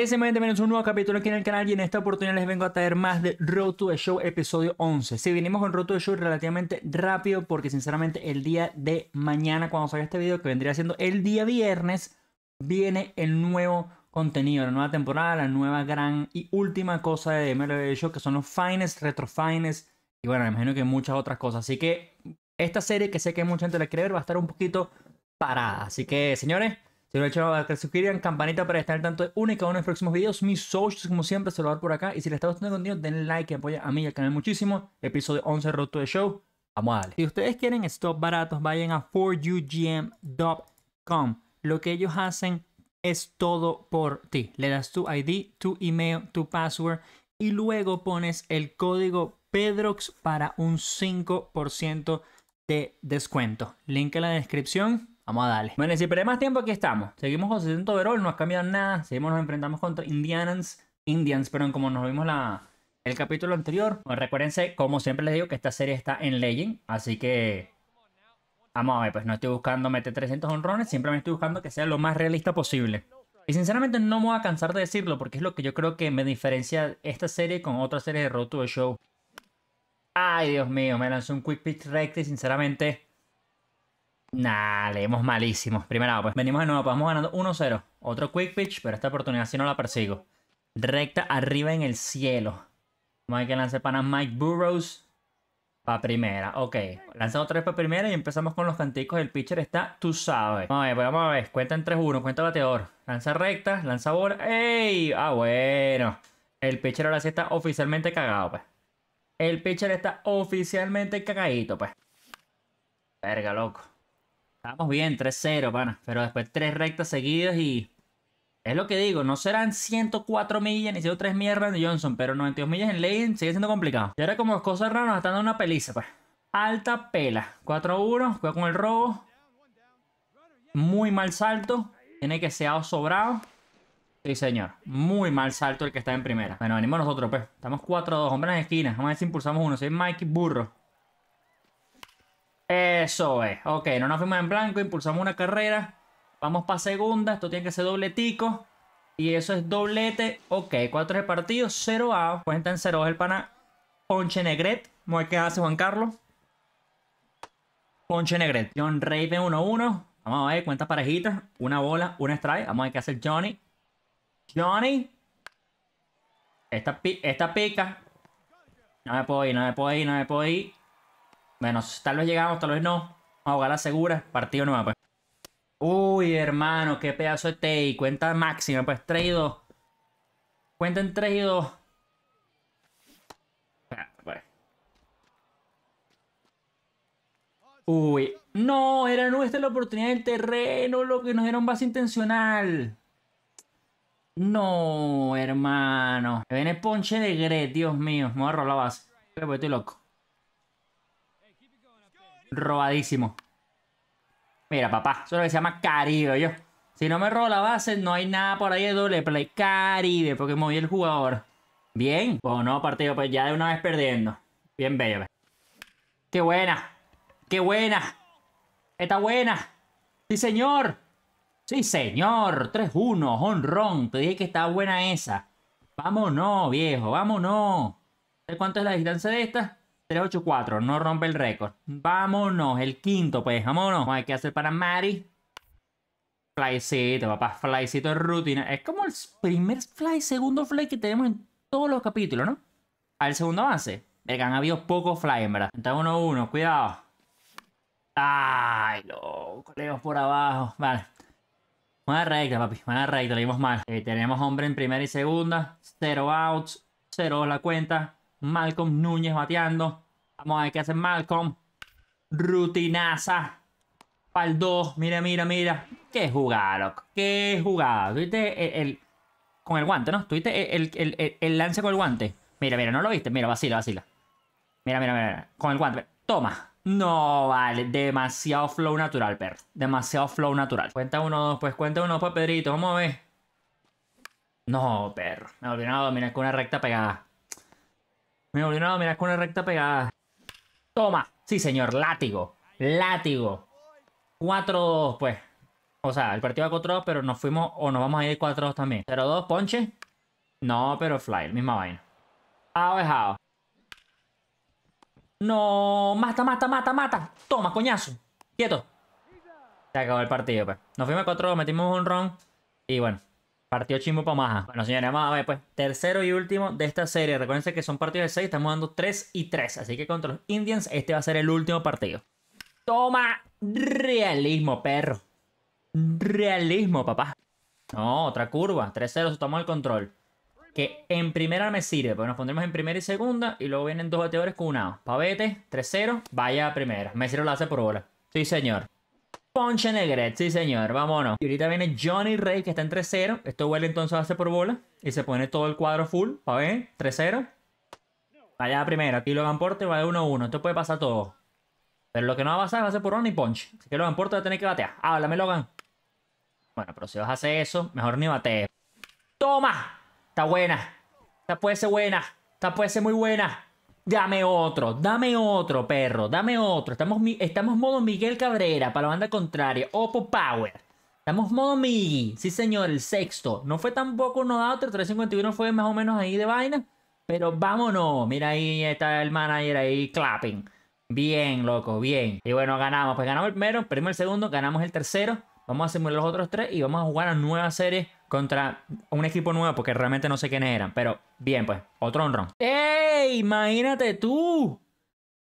les Bienvenidos a un nuevo capítulo aquí en el canal y en esta oportunidad les vengo a traer más de Road to the Show episodio 11. Si vinimos con Road to the Show relativamente rápido porque sinceramente el día de mañana cuando salga este video que vendría siendo el día viernes viene el nuevo contenido, la nueva temporada, la nueva gran y última cosa de MLB Show que son los fines, retro fines y bueno, me imagino que muchas otras cosas. Así que esta serie que sé que mucha gente la quiere ver va a estar un poquito parada. Así que señores... Se lo echado a que suscriban, campanita para estar al tanto de uno y cada de los próximos videos. Mis socials, como siempre, se lo por acá. Y si les está gustando el contenido, den like que apoya a mí y al canal muchísimo. Episodio 11 roto de Show. Vamos a darle. Si ustedes quieren stop baratos, vayan a 4ugm.com. Lo que ellos hacen es todo por ti. Le das tu ID, tu email, tu password y luego pones el código PEDROX para un 5% de descuento. Link en la descripción Vamos a darle. Bueno, y si perdemos tiempo, aquí estamos. Seguimos con 600 overall, no ha cambiado nada. Seguimos, nos enfrentamos contra Indians. Indians, pero como nos vimos la, el capítulo anterior. recuérdense, como siempre les digo, que esta serie está en Legend. Así que... Vamos a ver, pues no estoy buscando meter 300 honrones. Simplemente estoy buscando que sea lo más realista posible. Y sinceramente no me voy a cansar de decirlo porque es lo que yo creo que me diferencia esta serie con otra serie de Road to the Show. Ay, Dios mío, me lanzó un quick pitch recto y sinceramente Nah, leemos malísimo. Primera, pues venimos de nuevo, pues vamos ganando 1-0. Otro quick pitch, pero esta oportunidad sí no la persigo. Recta arriba en el cielo. Vamos a ver que lance para Mike Burrows. Para primera, ok. Lanza otra vez para primera y empezamos con los canticos. El pitcher está, tú sabes. Vamos a ver, pues, vamos a ver. Cuenta en 3-1, cuenta bateador. Lanza recta, lanza bola. ¡Ey! Ah, bueno. El pitcher ahora sí está oficialmente cagado, pues. El pitcher está oficialmente cagadito, pues. Verga, loco. Estamos bien, 3-0, pana. Pero después tres rectas seguidas y. Es lo que digo, no serán 104 millas ni 103 millas de Johnson, pero 92 millas en Lane sigue siendo complicado. Y ahora, como cosas raras, nos están dando una peliza, pues. Alta pela. 4-1, cuidado con el robo. Muy mal salto. Tiene que ser sobrado. Sí, señor. Muy mal salto el que está en primera. Bueno, venimos nosotros, pues. Estamos 4-2, hombres en esquina. Vamos a ver si impulsamos uno. Soy Mike Burro. Eso es. Ok, no nos fuimos en blanco, impulsamos una carrera. Vamos para segunda. Esto tiene que ser dobletico. Y eso es doblete. Ok, cuatro de cero 0 A. Cuenta en 0 el pana Ponche Negret. Vamos a ver qué hace Juan Carlos. Ponche Negret. John Raven 1-1. Vamos a ver, cuenta parejitas. Una bola, una strike. Vamos a ver qué hace Johnny. Johnny. esta pica. No me puedo ir, no me puedo ir, no me puedo ir. Bueno, tal vez llegamos, tal vez no. Vamos a jugar la segura. Partido nuevo, pues. Uy, hermano, qué pedazo de take. Cuenta máxima, pues 3 y 2. Cuenta en 3 y 2. Ah, Uy, no, era nuestra la oportunidad del terreno, lo que nos dieron base intencional. No, hermano. Me viene ponche de Gret, Dios mío. Me voy a robar la base. Pero estoy loco. Robadísimo. Mira, papá, solo que se llama Caribe, yo. Si no me robo la base, no hay nada por ahí de doble play. Caribe, porque moví el jugador. Bien. o no partido, pues ya de una vez perdiendo. Bien bello, ¡Qué buena! ¡Qué buena! ¡Está buena! ¡Sí, señor! ¡Sí, señor! 3-1, honrón. Te dije que está buena esa. Vámonos, viejo, vámonos. ¿Cuánto es la distancia de esta? 384, no rompe el récord. Vámonos, el quinto, pues, vámonos. Hay que hacer para Mari. Flycito, papá, flycito de rutina. Es como el primer fly, segundo fly que tenemos en todos los capítulos, ¿no? Al segundo avance. Venga, han habido pocos fly, en verdad. Está 1-1, cuidado. Ay, loco, leemos por abajo. Vale. Buena recta, papi, buena recta, leímos mal. Eh, tenemos hombre en primera y segunda. Cero outs, cero la cuenta. Malcolm Núñez bateando. Vamos a ver qué hace Malcolm. Rutinaza. Pal 2. Mira, mira, mira. Qué jugada, loco. Qué jugada. Tuviste el, Con el guante, ¿no? Tuviste el, lance con el guante. Mira, mira, ¿no lo viste? Mira, vacila, vacila. Mira, mira, mira. Con el guante. Toma. No, vale. Demasiado flow natural, perro. Demasiado flow natural. Cuenta uno, dos, pues cuenta uno, pues, Pedrito. Vamos a ver. No, perro. Me he olvidado, mira, con una recta pegada. Me volvieron a dominar con una recta pegada. Toma. Sí, señor. Látigo. Látigo. 4-2, pues. O sea, el partido va 4-2, pero nos fuimos o nos vamos a ir 4-2 también. 0-2, ponche. No, pero fly, misma vaina. Ao No, mata, mata, mata, mata. Toma, coñazo. Quieto. Se acabó el partido, pues. Nos fuimos 4-2, metimos un ron. Y bueno, Partido chimbo para maja. Bueno, señores, vamos a ver, pues, tercero y último de esta serie. Recuerden que son partidos de 6, estamos dando 3 y 3. Así que contra los Indians, este va a ser el último partido. Toma realismo, perro. Realismo, papá. No, otra curva. 3-0, tomamos el control. Que en primera me sirve, porque nos pondremos en primera y segunda. Y luego vienen dos bateadores con una. Pavete, 3-0, vaya a primera. Me sirve la hace por bola. Sí, señor. Ponche Negret, sí señor, vámonos. Y ahorita viene Johnny Ray que está en 3-0. Esto huele entonces a hacer por bola. Y se pone todo el cuadro full. A ver, 3-0. Vaya primero, aquí Logan Porte va de 1-1. Esto puede pasar todo. Pero lo que no va a pasar es a por Ronnie y Punch. Así que Logan Porte va a tener que batear. Háblame, Logan. Bueno, pero si vas a hacer eso, mejor ni bate. ¡Toma! Está buena. Esta puede ser buena. Esta puede ser muy buena. Dame otro, dame otro, perro, dame otro. Estamos, estamos modo Miguel Cabrera para la banda contraria. Oppo Power. Estamos modo Migi. Sí, señor, el sexto. No fue tampoco uno de otro. 351 fue más o menos ahí de vaina. Pero vámonos. Mira ahí está el manager ahí clapping. Bien, loco, bien. Y bueno, ganamos. Pues ganamos el primero, perdimos el segundo, ganamos el tercero. Vamos a simular los otros tres y vamos a jugar a nuevas series contra un equipo nuevo porque realmente no sé quiénes eran. Pero bien, pues, otro honrón. ¡Ey! Imagínate tú.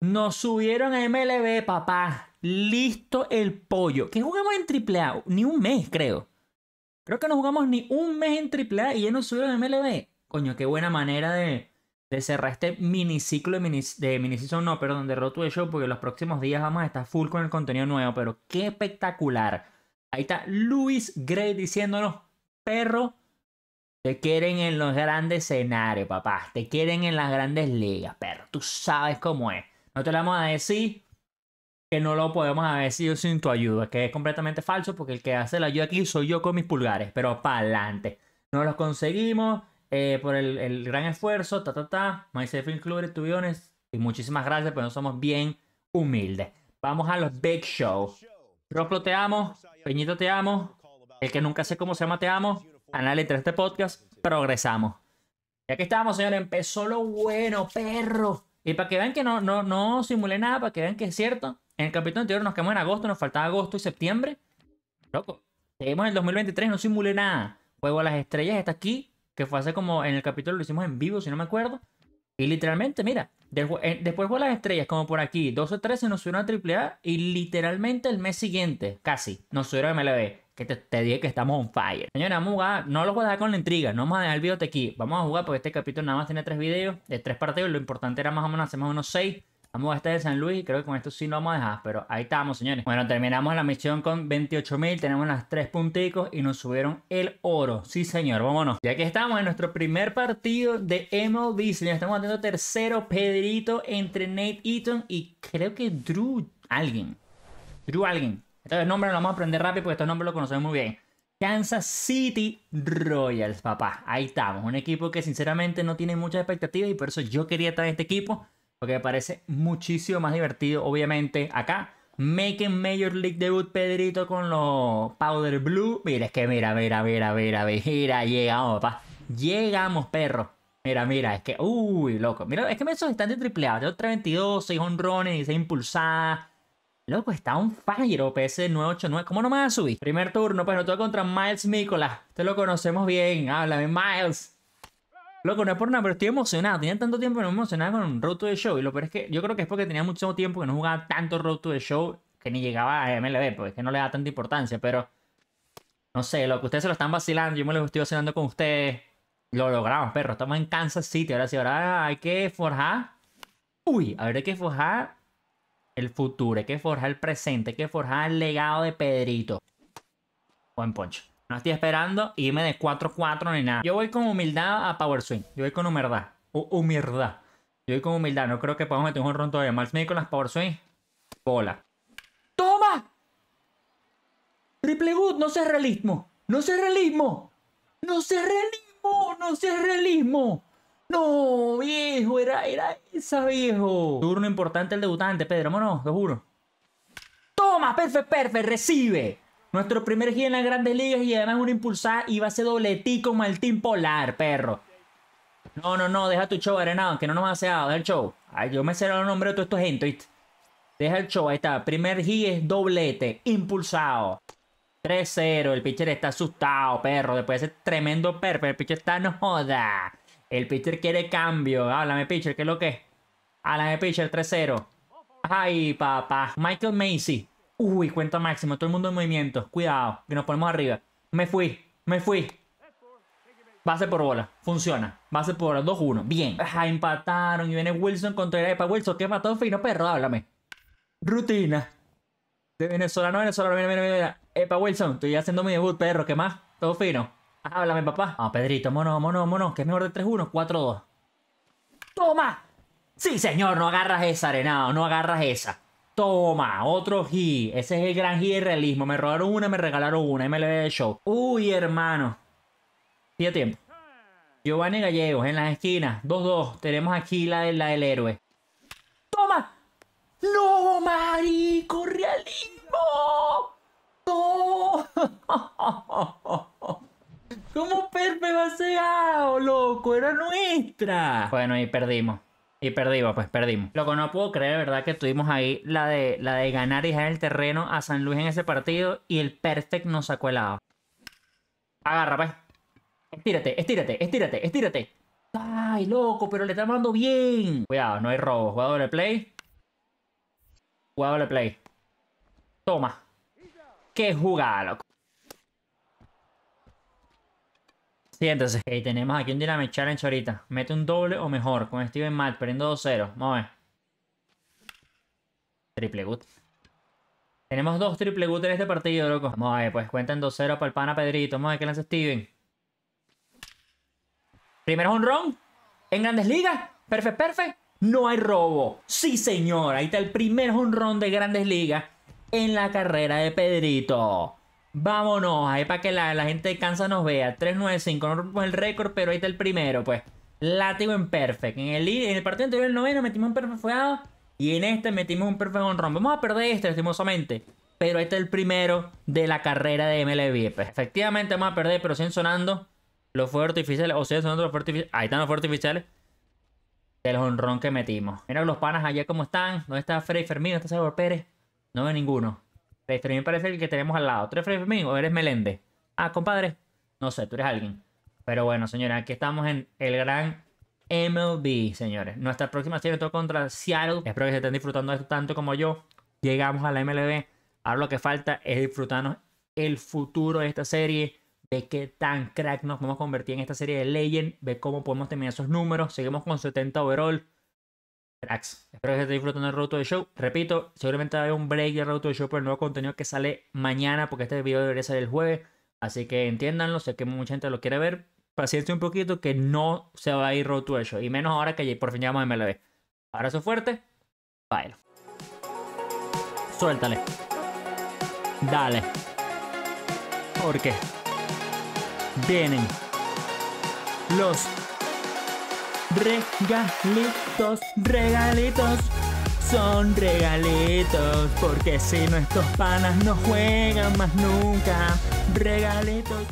Nos subieron a MLB, papá. Listo el pollo. ¿Qué jugamos en AAA? Ni un mes, creo. Creo que no jugamos ni un mes en AAA y ya nos subieron a MLB. Coño, qué buena manera de, cerrar este miniciclo de, mini, de no, perdón, de Road Show, porque los próximos días vamos a estar full con el contenido nuevo, pero qué espectacular. Ahí está Luis Gray diciéndonos, perro, te quieren en los grandes escenarios, papá. Te quieren en las grandes ligas, perro. Tú sabes cómo es. No te lo vamos a decir que no lo podemos haber sido sin tu ayuda, que es completamente falso porque el que hace la ayuda aquí soy yo con mis pulgares, pero para adelante. No los conseguimos eh, por el, gran esfuerzo, ta, ta, ta. included, tuviones. Y muchísimas gracias, pero no somos bien humildes. Vamos a los Big shows. Roclo, te amo. Peñito, te amo. El que nunca sé cómo se llama, te amo. Anal entre este podcast. Progresamos. Ya que estamos, señores, empezó lo bueno, perro. Y para que vean que no, no, no simulé nada, para que vean que es cierto. En el capítulo anterior nos quedamos en agosto, nos faltaba agosto y septiembre. Loco, seguimos en el 2023, no simulé nada. Juego a las estrellas está aquí, que fue hace como en el capítulo lo hicimos en vivo, si no me acuerdo. Y literalmente, mira, eh, después fue las estrellas, como por aquí, 12-13 nos subieron a AAA y literalmente el mes siguiente, casi, nos subieron a MLB. Que te, dije que estamos on fire. señora vamos no lo voy a dejar con la intriga, no vamos a dejar el de aquí. Vamos a jugar porque este capítulo nada más tiene tres videos, de tres partidos, lo importante era más o menos hacer más o seis. Vamos a estar de San Luis. y Creo que con esto sí lo vamos a dejar. Pero ahí estamos, señores. Bueno, terminamos la misión con 28.000. Tenemos las tres punticos y nos subieron el oro. Sí, señor. Vámonos. Ya que estamos en nuestro primer partido de MLB, señores. Estamos haciendo tercero Pedrito entre Nate Eaton y creo que Drew alguien. Drew alguien. Entonces, este nombre lo vamos a aprender rápido porque estos nombres lo conocemos muy bien. Kansas City Royals, papá. Ahí estamos. Un equipo que sinceramente no tiene muchas expectativas y por eso yo quería estar en este equipo porque me parece muchísimo más divertido, obviamente, acá. Making Major League Debut Pedrito con los Powder Blue. Mira, es que mira, mira, mira, mira, mira, llegamos, papá. Llegamos, perro. Mira, mira, es que, uy, loco. Mira, es que esos están de triple A. Tengo 322, 6 y 6 impulsadas. Loco, está un fire OPS 989. ¿Cómo no me vas a subir? Primer turno, pues no todo contra Miles Mikolas. Te lo conocemos bien. Háblame, Miles. Loco, no es por nada, pero estoy emocionado. Tenía tanto tiempo que no me emocionaba con un Road to Show. Y lo peor es que yo creo que es porque tenía mucho tiempo que no jugaba tanto Road de Show que ni llegaba a MLB, porque es que no le da tanta importancia. Pero no sé, lo que ustedes se lo están vacilando, yo me lo estoy vacilando con ustedes. Lo logramos, perro. Estamos en Kansas City. Ahora sí, ahora hay que forjar. Uy, ver, hay que forjar el futuro, hay que forjar el presente, hay que forjar el legado de Pedrito. Buen poncho. No estoy esperando irme de 4-4 ni nada. Yo voy con humildad a Power Swing. Yo voy con humildad. humildad. Yo voy con humildad. No creo que podamos meter un ron todavía. con las Power Swing. Bola. ¡Toma! Triple good. No sé realismo. No sé realismo. No sé realismo. No sé realismo. No, viejo. Era, era esa, viejo. Turno importante el debutante, Pedro. Vámonos, te juro. Toma, perfect, perfect. Recibe. Nuestro primer hit en las grandes ligas y además un impulsado y va a ser dobletico con Martín Polar, perro. No, no, no, deja tu show, Arenado, que no nos hacer nada. deja el show. Ay, yo me sé el nombre de todos estos gente, Deja el show, ahí está. Primer hit es doblete, impulsado. 3-0, el pitcher está asustado, perro. Después de ese tremendo perro, el pitcher está no joda. El pitcher quiere cambio. Háblame, pitcher, ¿qué es lo que es? Háblame, pitcher, 3-0. Ay, papá. Michael Macy. Uy, cuenta máxima, todo el mundo en movimiento. Cuidado, que nos ponemos arriba. Me fui, me fui. Base por bola, funciona. Base por bola, 2-1. Bien. Ajá, ah, empataron y viene Wilson contra Epa. Wilson, más, todo fino, perro, háblame. Rutina. De venezolano, venezolano, mira, mira, mira. Epa, Wilson, estoy haciendo mi debut, perro, ¿qué más? Todo fino. Ah, háblame, papá. Ah, Pedrito, mono, mono, mono, Qué es mejor de 3-1, 4-2. ¡Toma! Sí, señor, no agarras esa, arenado, no agarras esa. Toma, otro G. Ese es el gran G de realismo. Me robaron una, me regalaron una. MLB Show. Uy, hermano. Tiene tiempo. Giovanni Gallegos en las esquinas. 2-2. Tenemos aquí la, del héroe. ¡Toma! ¡No, marico! ¡Realismo! ¡No! ¿Cómo Perpe va a ah, oh, loco! ¡Era nuestra! Bueno, ahí perdimos. Y perdimos, pues perdimos. Lo que no puedo creer, ¿verdad? Que tuvimos ahí la de, la de ganar y dejar el terreno a San Luis en ese partido y el Perfect nos sacó el lado. Agarra, pues. Estírate, estírate, estírate, estírate. Ay, loco, pero le está mandando bien. Cuidado, no hay robo. Jugador de play. Jugador de play. Toma. Qué jugada, loco. Sí, entonces, tenemos aquí un Dynamic Challenge ahorita. Mete un doble o mejor con este Steven Matt, perdiendo 2-0. Vamos a ver. Triple gut. Tenemos dos triple gut en este partido, loco. Vamos a ver, pues cuentan 2-0 para el pana Pedrito. Vamos a ver qué hace Steven. Primero un ron. En grandes ligas. Perfect, perfect. No hay robo. Sí, señor. Ahí está el primer honrón de Grandes Ligas en la carrera de Pedrito. Vámonos, ahí para que la, gente de nos vea. 3-9-5, no rompemos el récord, pero ahí está el primero, pues. Látigo en perfect. En el, en el partido anterior, el noveno, metimos un perfect fueado. Y en este metimos un perfect honrón. Vamos a perder este, lastimosamente. Pero este está el primero de la carrera de MLB. Pues. efectivamente vamos a perder, pero siguen sonando los fuegos artificiales. O sea sonando los fuegos Ahí están los fuegos artificiales. Del honrón que metimos. Mira los panas allá cómo están. ¿Dónde está Freddy Fermín? ¿Dónde está Salvador Pérez? No ve ninguno. Trey me parece el que tenemos al lado. tres eres o eres Melende? Ah, compadre. No sé, tú eres alguien. Pero bueno, señores, aquí estamos en el gran MLB, señores. Nuestra próxima serie todo contra Seattle. Espero que se estén disfrutando de esto tanto como yo. Llegamos a la MLB. Ahora lo que falta es disfrutarnos el futuro de esta serie. De qué tan crack nos podemos convertir en esta serie de Legend. De cómo podemos terminar esos números. Seguimos con 70 overall. Espero que esté disfrutando el to the Show. Repito, seguramente va a haber un break de to de Show por el nuevo contenido que sale mañana, porque este video debería salir el jueves. Así que entiéndanlo, sé que mucha gente lo quiere ver. Paciencia un poquito que no se va a ir Road to the Show. Y menos ahora que por fin llegamos a MLB. Abrazo fuerte. Bailo. Suéltale. Dale. Porque vienen los regalitos, regalitos. Son regalitos, porque si nuestros panas no juegan más nunca, regalitos.